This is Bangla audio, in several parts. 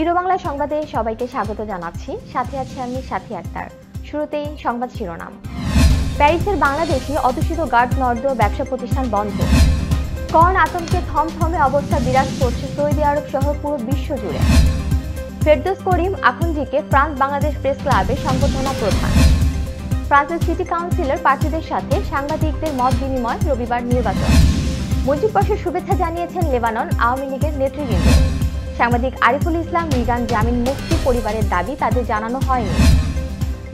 ইউরো বাংলা সংবাদে সবাইকে স্বাগত জানাচ্ছি সাথে আছি আমি সাথী আক্তার শুরুতেই সংবাদ শিরোনাম প্যারিসের বাংলাদেশি অধ্যুষিত গার্ড নর্দ ব্যবসা প্রতিষ্ঠান বন্ধ কর্ণ আতঙ্কে থমথমে অবস্থা বিরাজ করছে সৌদি আরব সহ পুরো বিশ্ব জুড়ে ফেরদোস করিম আখুনজিকে ফ্রান্স বাংলাদেশ প্রেস ক্লাবে সংবর্ধনা প্রধান ফ্রান্সের সিটি কাউন্সিলর প্রার্থীদের সাথে সাংবাদিকদের মত বিনিময় রবিবার নির্বাচন বর্ষের শুভেচ্ছা জানিয়েছেন লেবানন আওয়ামী লীগের নেতৃবৃন্দ সাংবাদিক আরিফুল ইসলাম মৃগান জামিন মুক্তি পরিবারের দাবি তাদের জানানো হয়নি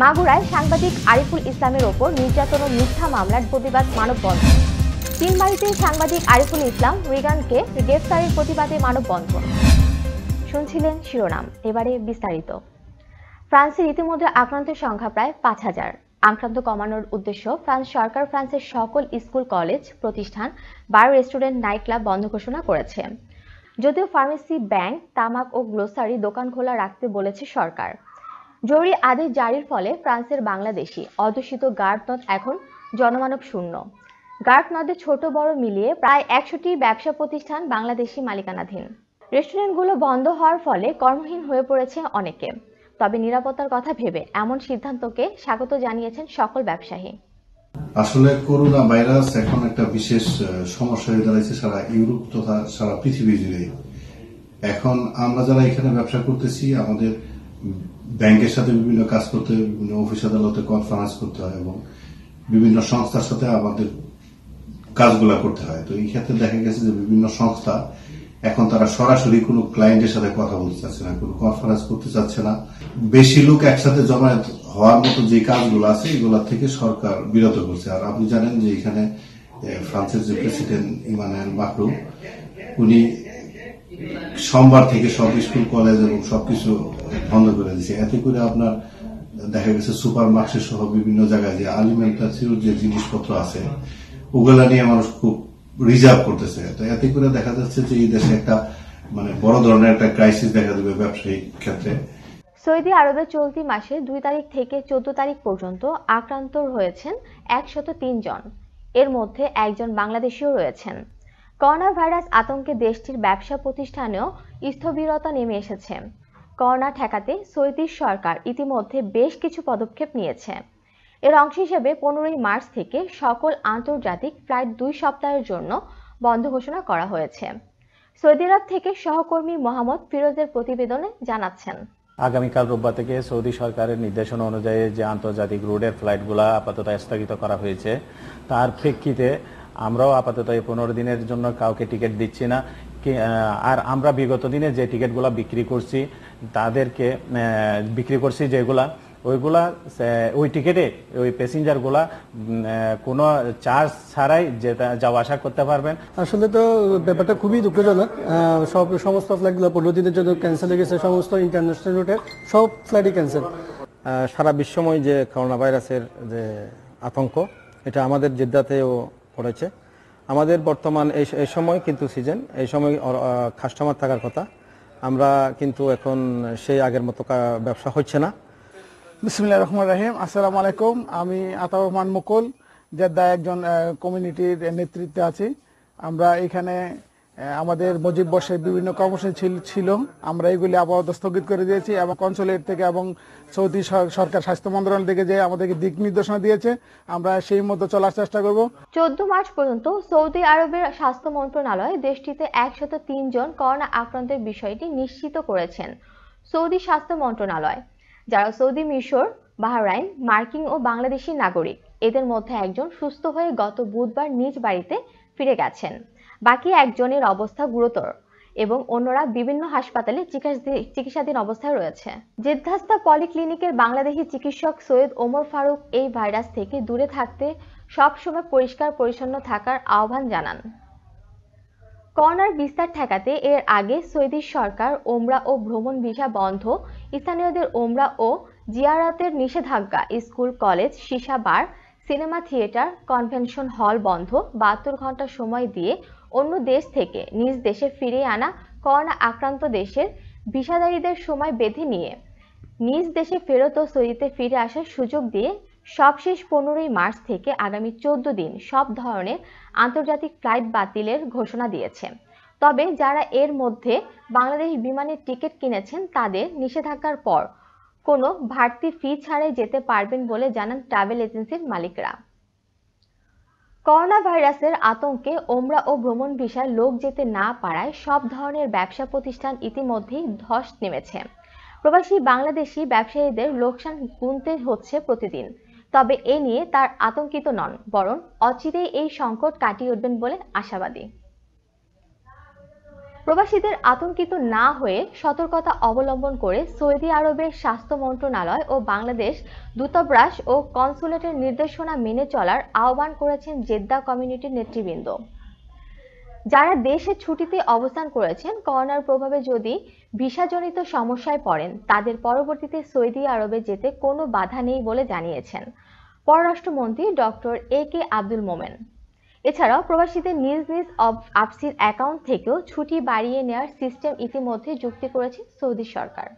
মাগুরায় সাংবাদিক আরিফুল ইসলামের ওপর নির্যাতন ও মিথ্যা মামলার প্রতিবাদ মানববন্ধন বাড়িতে সাংবাদিক আরিফুল ইসলাম রিগানকে গ্রেফতারের প্রতিবাদে মানববন্ধন শুনছিলেন শিরোনাম এবারে বিস্তারিত ফ্রান্সে ইতিমধ্যে আক্রান্তের সংখ্যা প্রায় পাঁচ হাজার আক্রান্ত কমানোর উদ্দেশ্য ফ্রান্স সরকার ফ্রান্সের সকল স্কুল কলেজ প্রতিষ্ঠান বার রেস্টুরেন্ট নাইট ক্লাব বন্ধ ঘোষণা করেছে যদিও ফার্মেসি ব্যাংক তামাক ও গ্রোসারি দোকান খোলা রাখতে বলেছে সরকার জরুরি আদেশ জারির ফলে ফ্রান্সের বাংলাদেশি অধ্যুষিত গার্ড নদ এখন জনমানব শূন্য গার্ড ছোট বড় মিলিয়ে প্রায় একশোটি ব্যবসা প্রতিষ্ঠান বাংলাদেশি মালিকানাধীন রেস্টুরেন্টগুলো বন্ধ হওয়ার ফলে কর্মহীন হয়ে পড়েছে অনেকে তবে নিরাপত্তার কথা ভেবে এমন সিদ্ধান্তকে স্বাগত জানিয়েছেন সকল ব্যবসায়ী আসলে করোনা ভাইরাস এখন একটা বিশেষ সমস্যা হয়ে দাঁড়াইছে সারা ইউরোপ তথা সারা পৃথিবী জুড়ে এখন আমরা যারা এখানে ব্যবসা করতেছি আমাদের ব্যাংকের সাথে বিভিন্ন কাজ করতে বিভিন্ন অফিস আদালতে কনফারেন্স করতে হয় এবং বিভিন্ন সংস্থার সাথে আমাদের কাজগুলা করতে হয় তো এই ক্ষেত্রে দেখা গেছে যে বিভিন্ন সংস্থা এখন তারা সরাসরি কোনো ক্লায়েন্টের সাথে কথা বলতে চাচ্ছে না কোনো কনফারেন্স করতে চাচ্ছে না বেশি লোক একসাথে জমায়েত হওয়ার মতো যে কাজগুলো আছে এগুলোর থেকে সরকার বিরত করছে আর আপনি জানেন যে এখানে ফ্রান্সের যে প্রেসিডেন্ট ইমানুয়েল মাকরু উনি সোমবার থেকে সব স্কুল কলেজ এবং সবকিছু বন্ধ করে দিয়েছে এতে করে আপনার দেখা গেছে সুপার মার্কেট সহ বিভিন্ন জায়গায় যে আলিমেন্টাসির যে জিনিসপত্র আছে ওগুলা নিয়ে মানুষ খুব রিজার্ভ করতেছে তো এতে করে দেখা যাচ্ছে যে এই দেশে একটা মানে বড় ধরনের একটা ক্রাইসিস দেখা দেবে ব্যবসায়িক ক্ষেত্রে সৌদি আরবে চলতি মাসে দুই তারিখ থেকে চোদ্দ তারিখ পর্যন্ত আক্রান্ত হয়েছেন একশত তিন জন এর মধ্যে একজন বাংলাদেশিও রয়েছেন করোনা ভাইরাস আতঙ্কে দেশটির ব্যবসা প্রতিষ্ঠানেও স্থবিরতা নেমে এসেছে করোনা ঠেকাতে সৌদি সরকার ইতিমধ্যে বেশ কিছু পদক্ষেপ নিয়েছে এর অংশ হিসেবে পনেরোই মার্চ থেকে সকল আন্তর্জাতিক ফ্লাইট দুই সপ্তাহের জন্য বন্ধ ঘোষণা করা হয়েছে সৌদি আরব থেকে সহকর্মী মোহাম্মদ ফিরোজের প্রতিবেদনে জানাচ্ছেন আগামীকাল রোববার থেকে সৌদি সরকারের নির্দেশনা অনুযায়ী যে আন্তর্জাতিক রুটের ফ্লাইটগুলো আপাতত স্থগিত করা হয়েছে তার প্রেক্ষিতে আমরাও আপাতত এই পনেরো দিনের জন্য কাউকে টিকিট দিচ্ছি না আর আমরা বিগত দিনে যে টিকিটগুলো বিক্রি করছি তাদেরকে বিক্রি করছি যেগুলা ওইগুলা ওই টিকেটে ওই প্যাসেঞ্জারগুলা কোনো চার্জ ছাড়াই যেটা যাওয়া আসা করতে পারবেন আসলে তো ব্যাপারটা খুবই দুঃখজনক সব সমস্ত গুলা পনেরো দিনের জন্য ক্যান্সেল হয়ে গেছে সমস্ত ইন্টারন্যাশনাল রুটের সব ফ্লাইটই ক্যান্সেল সারা বিশ্বময় যে করোনা ভাইরাসের যে আতঙ্ক এটা আমাদের জেদ্দাতেও পড়েছে আমাদের বর্তমান এই সময় কিন্তু সিজন এই সময় কাস্টমার থাকার কথা আমরা কিন্তু এখন সেই আগের মতো ব্যবসা হচ্ছে না বিসমিল্লা রহমান রাহিম আসসালামু আলাইকুম আমি আতা রহমান মুকুল জেদ্দা একজন কমিউনিটির নেতৃত্বে আছি আমরা এখানে আমাদের মজিব বর্ষের বিভিন্ন কর্মসূচি ছিল আমরা এগুলি আপাতত স্থগিত করে দিয়েছি এবং কনসুলেট থেকে এবং সৌদি সরকার স্বাস্থ্য মন্ত্রণালয় থেকে যে আমাদেরকে দিক নির্দেশনা দিয়েছে আমরা সেই মতো চলার চেষ্টা করব চোদ্দ মার্চ পর্যন্ত সৌদি আরবের স্বাস্থ্য মন্ত্রণালয় দেশটিতে একশত তিনজন করোনা আক্রান্তের বিষয়টি নিশ্চিত করেছেন সৌদি স্বাস্থ্য মন্ত্রণালয় যারা সৌদি মিশর বাহরাইন মার্কিন ও বাংলাদেশি নাগরিক এদের মধ্যে একজন সুস্থ হয়ে গত বুধবার নিজ বাড়িতে ফিরে গেছেন বাকি একজনের অবস্থা গুরুতর এবং অন্যরা বিভিন্ন হাসপাতালে চিকিৎসাধীন অবস্থায় রয়েছে জেদ্ধাস্তা পলিক্লিনিকের বাংলাদেশি চিকিৎসক সৈয়দ ওমর ফারুক এই ভাইরাস থেকে দূরে থাকতে সবসময় পরিষ্কার পরিচ্ছন্ন থাকার আহ্বান জানান করোনার বিস্তার ঠেকাতে এর আগে সৌদি সরকার ওমরা ও ভ্রমণ ভিসা বন্ধ স্থানীয়দের ওমরা ও জিয়ারাতের নিষেধাজ্ঞা স্কুল কলেজ সিসা bar cinema theatre convention hall বন্ধ বাহাত্তর ঘন্টা সময় দিয়ে অন্য দেশ থেকে নিজ দেশে ফিরিয়ে আনা করোনা আক্রান্ত দেশের ভিসাদারীদের সময় বেঁধে নিয়ে নিজ দেশে ফেরত ও সৌদিতে ফিরে আসার সুযোগ দিয়ে সবশেষ পনেরোই মার্চ থেকে আগামী চোদ্দ দিন সব ধরনের আন্তর্জাতিক ফ্লাইট বাতিলের ঘোষণা দিয়েছে তবে যারা এর মধ্যে বাংলাদেশ বিমানের টিকিট কিনেছেন তাদের নিষেধাজ্ঞার পর কোনো ভারতী ফি ছাড়াই যেতে পারবেন বলে জানান ট্রাভেল এজেন্সির মালিকরা করোনা ভাইরাসের আতঙ্কে ওমরা ও ভ্রমণ ভিসায় লোক যেতে না পারায় সব ধরনের ব্যবসা প্রতিষ্ঠান ইতিমধ্যেই ধস নেমেছে প্রবাসী বাংলাদেশি ব্যবসায়ীদের লোকসান গুনতে হচ্ছে প্রতিদিন তবে এ নিয়ে তার আতঙ্কিত নন বরং অচিরেই এই সংকট কাটিয়ে উঠবেন বলে আশাবাদী প্রবাসীদের আতঙ্কিত না হয়ে সতর্কতা অবলম্বন করে সৌদি আরবের স্বাস্থ্য মন্ত্রণালয় ও বাংলাদেশ দূতাবাস ও কনসুলেটের নির্দেশনা মেনে চলার আহ্বান করেছেন জেদ্দা কমিউনিটির নেতৃবৃন্দ যারা দেশে ছুটিতে অবস্থান করেছেন করোনার প্রভাবে যদি ভিসাজনিত সমস্যায় পড়েন তাদের পরবর্তীতে সৌদি আরবে যেতে কোনো বাধা নেই বলে জানিয়েছেন পররাষ্ট্রমন্ত্রী ডক্টর এ কে আব্দুল মোমেন এছাড়াও প্রবাসীদের নিজ নিজ আপসির অ্যাকাউন্ট থেকেও ছুটি বাড়িয়ে নেওয়ার সিস্টেম ইতিমধ্যে যুক্তি করেছে সৌদি সরকার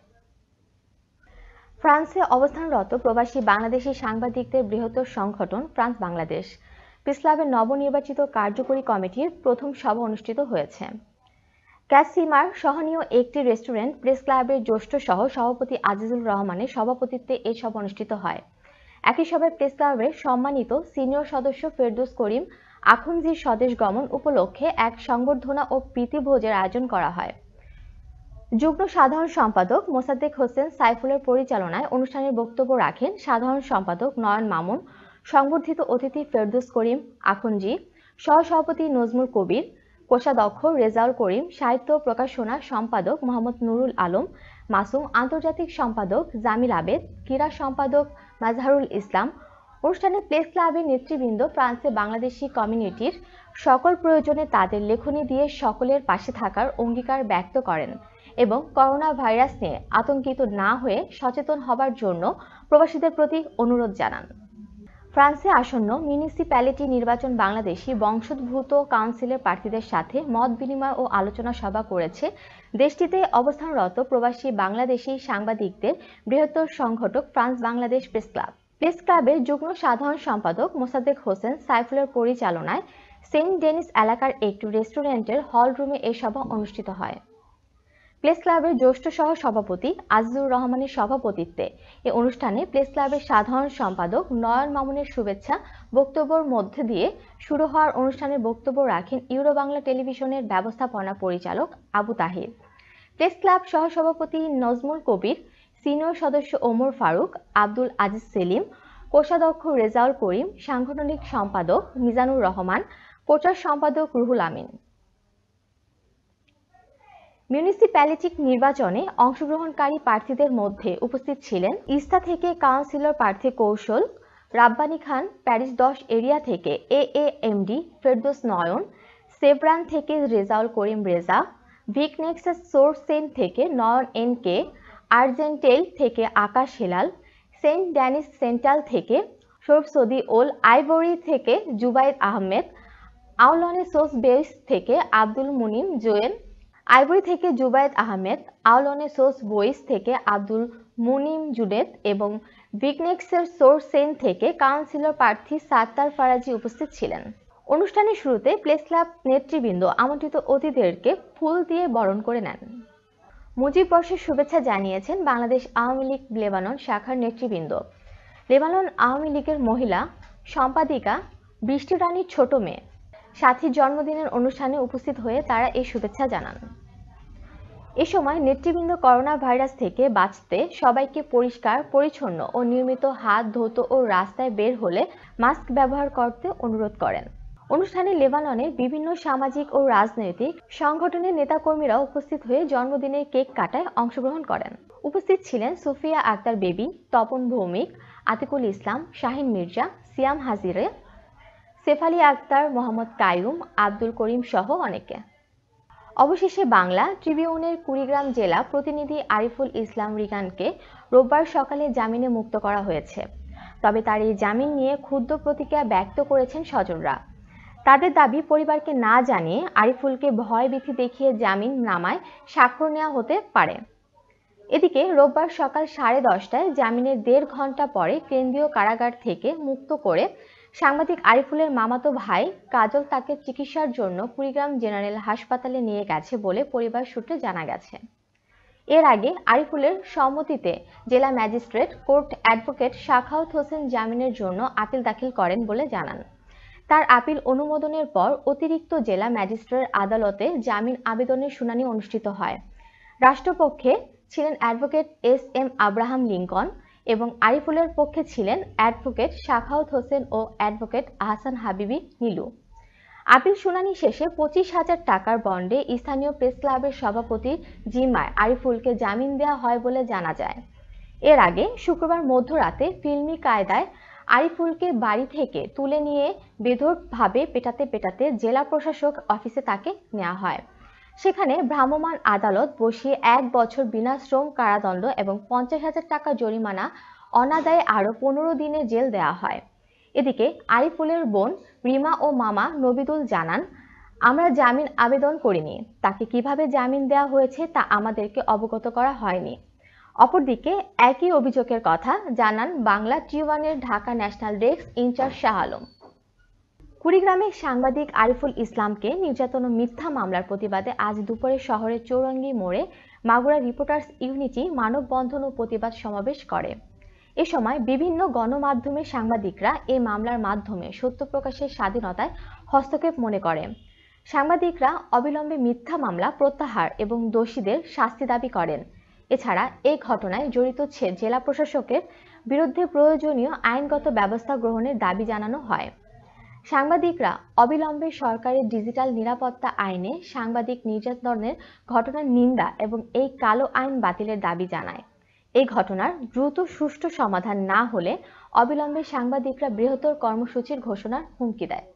ফ্রান্সে অবস্থানরত প্রবাসী বাংলাদেশি সাংবাদিকদের বৃহত্তর সংগঠন ফ্রান্স বাংলাদেশ প্রেসক্লাবের নবনির্বাচিত কার্যকরী কমিটির প্রথম সভা অনুষ্ঠিত হয়েছে ক্যাসিমার সহনীয় একটি রেস্টুরেন্ট প্রেস ক্লাবের জ্যেষ্ঠ সহ সভাপতি আজিজুল রহমানের সভাপতিত্বে এই সভা অনুষ্ঠিত হয় একই সভায় প্রেস ক্লাবের সম্মানিত সিনিয়র সদস্য ফেরদৌস করিম আখুনজির স্বদেশ গমন উপলক্ষে এক সংবর্ধনা ও প্রীতিভোজের আয়োজন করা হয় যুগ্ম সাধারণ সম্পাদক মোসাদ্দেক হোসেন সাইফুলের পরিচালনায় অনুষ্ঠানে বক্তব্য রাখেন সাধারণ সম্পাদক নয়ন মামুন সংবর্ধিত অতিথি ফেরদুস করিম আখনজি সহসভাপতি নজমুল কবির কোষাধ্যক্ষ রেজাউল করিম সাহিত্য প্রকাশনা সম্পাদক মোহাম্মদ নুরুল আলম মাসুম আন্তর্জাতিক সম্পাদক জামিল আবেদ ক্রীড়া সম্পাদক মাজহারুল ইসলাম অনুষ্ঠানে প্লেস ক্লাবের নেতৃবৃন্দ ফ্রান্সে বাংলাদেশি কমিউনিটির সকল প্রয়োজনে তাদের লেখনী দিয়ে সকলের পাশে থাকার অঙ্গীকার ব্যক্ত করেন এবং করোনা ভাইরাস নিয়ে আতঙ্কিত না হয়ে সচেতন হবার জন্য প্রবাসীদের প্রতি অনুরোধ জানান ফ্রান্সে আসন্ন মিউনিসিপ্যালিটি নির্বাচন বাংলাদেশি বংশোদ্ভূত কাউন্সিলের প্রার্থীদের সাথে মত বিনিময় ও আলোচনা সভা করেছে দেশটিতে অবস্থানরত প্রবাসী বাংলাদেশি সাংবাদিকদের বৃহত্তর সংগঠক France Bangladesh press club press ক্লাবের যুগ্ম সাধারণ সম্পাদক মোসাদ্দেক হোসেন সাইফুলের পরিচালনায় সেন্ট ডেনিস এলাকার একটি রেস্টুরেন্টের হল রুমে এ সভা অনুষ্ঠিত হয় প্লেস ক্লাবের জ্যেষ্ঠ সহ সভাপতি আজিজুর রহমানের সভাপতিত্বে এ অনুষ্ঠানে প্লেস ক্লাবের সাধারণ সম্পাদক নয়ন মামুনের শুভেচ্ছা বক্তব্যের মধ্যে দিয়ে শুরু হওয়ার অনুষ্ঠানে বক্তব্য রাখেন ইউরো বাংলা টেলিভিশনের ব্যবস্থাপনা পরিচালক আবু তাহির প্লেস ক্লাব সহসভাপতি নজমুল কবির সিনিয়র সদস্য ওমর ফারুক আব্দুল আজিজ সেলিম কোষাধ্যক্ষ রেজাউল করিম সাংগঠনিক সম্পাদক মিজানুর রহমান প্রচার সম্পাদক রুহুল আমিন মিউনিসিপ্যালিটি নির্বাচনে অংশগ্রহণকারী প্রার্থীদের মধ্যে উপস্থিত ছিলেন ইস্তা থেকে কাউন্সিলর প্রার্থী কৌশল রাব্বানী খান প্যারিস দশ এরিয়া থেকে এ এ ডি ফেরদোস নয়ন সেবরান থেকে রেজাউল করিম রেজা ভিকনেক্সাস সোরসেন থেকে নয়ন এন কে আর্জেন্টেল থেকে Akash Helal Saint Denis central থেকে শরফ সদি ওল আইবরি থেকে Zubaid Ahmed Aulnay sous Bois থেকে আব্দুল মুনিম জোয়েল আইভরি থেকে জুবায়েদ আহমেদ আউলনে সোর্স ভয়েস থেকে আব্দুল মুনিম জুনেদ এবং বিগনেক্সের সোরসেন থেকে কাউন্সিলর প্রার্থী সাত্তার ফারাজি উপস্থিত ছিলেন অনুষ্ঠানের শুরুতে প্লেস ক্লাব নেতৃবৃন্দ আমন্ত্রিত অতিথিদেরকে ফুল দিয়ে বরণ করে নেন মুজিব বর্ষের শুভেচ্ছা জানিয়েছেন বাংলাদেশ আওয়ামী লীগ লেবানন শাখার নেতৃবৃন্দ লেবানন আওয়ামী লীগের মহিলা সম্পাদিকা বৃষ্টি রানীর ছোট মেয়ে সাথী জন্মদিনের অনুষ্ঠানে উপস্থিত হয়ে তারা এই শুভেচ্ছা জানান এ সময় নেতৃবৃন্দ করোনা ভাইরাস থেকে বাঁচতে সবাইকে পরিষ্কার পরিচ্ছন্ন ও নিয়মিত হাত ধৌত ও রাস্তায় বের হলে মাস্ক ব্যবহার করতে অনুরোধ করেন অনুষ্ঠানে লেবাননের বিভিন্ন সামাজিক ও রাজনৈতিক সংগঠনের নেতাকর্মীরা উপস্থিত হয়ে জন্মদিনের কেক কাটায় অংশগ্রহণ করেন উপস্থিত ছিলেন সুফিয়া আক্তার বেবি তপন ভৌমিক আতিকুল ইসলাম শাহিন মির্জা সিয়াম হাজিরে সেফালি আক্তার মোহাম্মদ কায়ুম আব্দুল করিম সহ অনেকে অবশেষে বাংলা ট্রিবিউনের কুড়িগ্রাম জেলা প্রতিনিধি আরিফুল ইসলাম রিগানকে রোববার সকালে জামিনে মুক্ত করা হয়েছে তবে তার এই জামিন নিয়ে ক্ষুদ্র প্রতিক্রিয়া ব্যক্ত করেছেন স্বজনরা তাদের দাবি পরিবারকে না জানিয়ে আরিফুলকে ভয় ভীতি দেখিয়ে জামিন নামায় স্বাক্ষর নেওয়া হতে পারে এদিকে রোববার সকাল সাড়ে দশটায় জামিনের দেড় ঘন্টা পরে কেন্দ্রীয় কারাগার থেকে মুক্ত করে সাংবাদিক আরিফুলের মামাতো ভাই কাজল তাকে চিকিৎসার জন্য কুড়িগ্রাম জেনারেল হাসপাতালে নিয়ে গেছে বলে পরিবার সূত্রে জানা গেছে এর আগে আরিফুলের সম্মতিতে জেলা magistrate court advocate Shakhawat Hossain জামিনের জন্য আপিল দাখিল করেন বলে জানান তার আপিল অনুমোদনের পর অতিরিক্ত জেলা ম্যাজিস্ট্রেট আদালতে জামিন আবেদনের শুনানি অনুষ্ঠিত হয় রাষ্ট্রপক্ষে ছিলেন advocate S M Abraham Lincoln এবং আরিফুলের পক্ষে ছিলেন অ্যাডভোকেট শাখাউত হোসেন ও অ্যাডভোকেট আহসান হাবিবি নীলু আপিল শুনানি শেষে পঁচিশ হাজার টাকার বন্ডে স্থানীয় প্রেস ক্লাবের সভাপতি জিম্মায় আরিফুলকে জামিন দেওয়া হয় বলে জানা যায় এর আগে শুক্রবার মধ্যরাতে ফিল্মি কায়দায় আরিফুলকে বাড়ি থেকে তুলে নিয়ে বেধরভাবে পেটাতে পেটাতে জেলা প্রশাসক অফিসে তাকে নেওয়া হয় সেখানে ভ্রাম্যমাণ আদালত বসিয়ে এক বছর বিনাশ্রম কারাদণ্ড এবং পঞ্চাশ হাজার টাকা জরিমানা অনাদায়ে আরও পনেরো দিনের জেল দেওয়া হয় এদিকে আরিফুলের বোন রিমা ও মামা নবিদুল জানান আমরা জামিন আবেদন করিনি তাকে কিভাবে জামিন দেওয়া হয়েছে তা আমাদেরকে অবগত করা হয়নি অপরদিকে একই অভিযোগের কথা জানান বাংলা টিওয়ানের Dhaka national desk in charge Shah Alam কুড়িগ্রামে সাংবাদিক আরিফুল ইসলামকে নির্যাতন ও মিথ্যা মামলার প্রতিবাদে আজ দুপুরে শহরের চৌরঙ্গি মোড়ে মাগুরা রিপোর্টার্স ইউনিটি মানববন্ধন ও প্রতিবাদ সমাবেশ করে এ সময় বিভিন্ন গণমাধ্যমে সাংবাদিকরা এই মামলার মাধ্যমে সত্য প্রকাশের স্বাধীনতায় হস্তক্ষেপ মনে করে সাংবাদিকরা অবিলম্বে মিথ্যা মামলা প্রত্যাহার এবং দোষীদের শাস্তি দাবি করেন এছাড়া এই ঘটনায় জড়িত জেলা প্রশাসকের বিরুদ্ধে প্রয়োজনীয় আইনগত ব্যবস্থা গ্রহণের দাবি জানানো হয় সাংবাদিকরা অবিলম্বে সরকারের ডিজিটাল নিরাপত্তা আইনে সাংবাদিক নির্যাতনের ঘটনার নিন্দা এবং এই কালো আইন বাতিলের দাবি জানায় এই ঘটনার দ্রুত সুষ্ঠু সমাধান না হলে অবিলম্বে সাংবাদিকরা বৃহত্তর কর্মসূচির ঘোষণার হুমকি দেয়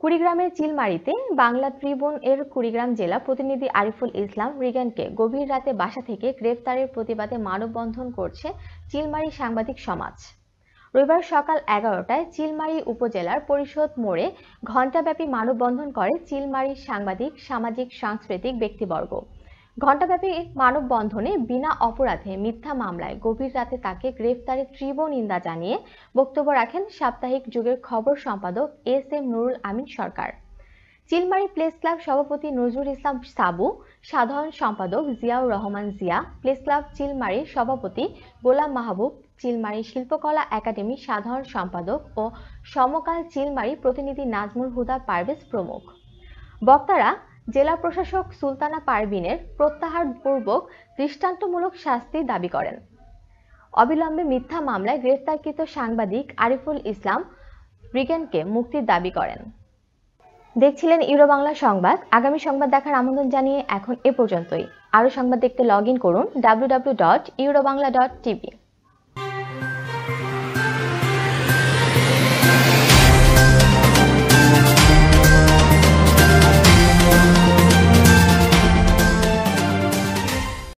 কুড়িগ্রামের চিলমারিতে বাংলা ত্রিবুন এর কুড়িগ্রাম জেলা প্রতিনিধি আরিফুল ইসলাম রিগানকে গভীর রাতে বাসা থেকে গ্রেফতারের প্রতিবাদে মানববন্ধন করছে চিলমারি সাংবাদিক সমাজ রবিবার সকাল এগারোটায় চিলমারি উপজেলার পরিষদ মোড়ে ঘণ্টাব্যাপী মানববন্ধন করে চিলমারির সাংবাদিক সামাজিক সাংস্কৃতিক ব্যক্তিবর্গ ঘণ্টাব্যাপী মানববন্ধনে বিনা অপরাধে মিথ্যা মামলায় গভীর রাতে তাকে গ্রেফতারের তীব্র নিন্দা জানিয়ে বক্তব্য রাখেন সাপ্তাহিক যুগের খবর সম্পাদক S M Nurul Amin Sarkar Chilmari press club সভাপতি নজরুল ইসলাম সাবু সাধারণ সম্পাদক জিয়াউর রহমান জিয়া প্লেস ক্লাব চিলমারির সভাপতি গোলাম মাহবুব চিলমারি শিল্পকলা একাডেমির সাধারণ সম্পাদক ও সমকাল চিলমারি প্রতিনিধি নাজমুল হুদা পারভেজ প্রমুখ বক্তারা জেলা প্রশাসক সুলতানা পারভিনের প্রত্যাহারপূর্বক দৃষ্টান্তমূলক শাস্তি দাবি করেন অবিলম্বে মিথ্যা মামলায় গ্রেফতারকৃত সাংবাদিক আরিফুল ইসলাম ব্রিগেনকে মুক্তির দাবি করেন দেখছিলেন ইউরো বাংলা সংবাদ আগামী সংবাদ দেখার আমন্ত্রণ জানিয়ে এখন এ পর্যন্তই আরও সংবাদ দেখতে লগ ইন করুন W dot Euro Bangla dot TV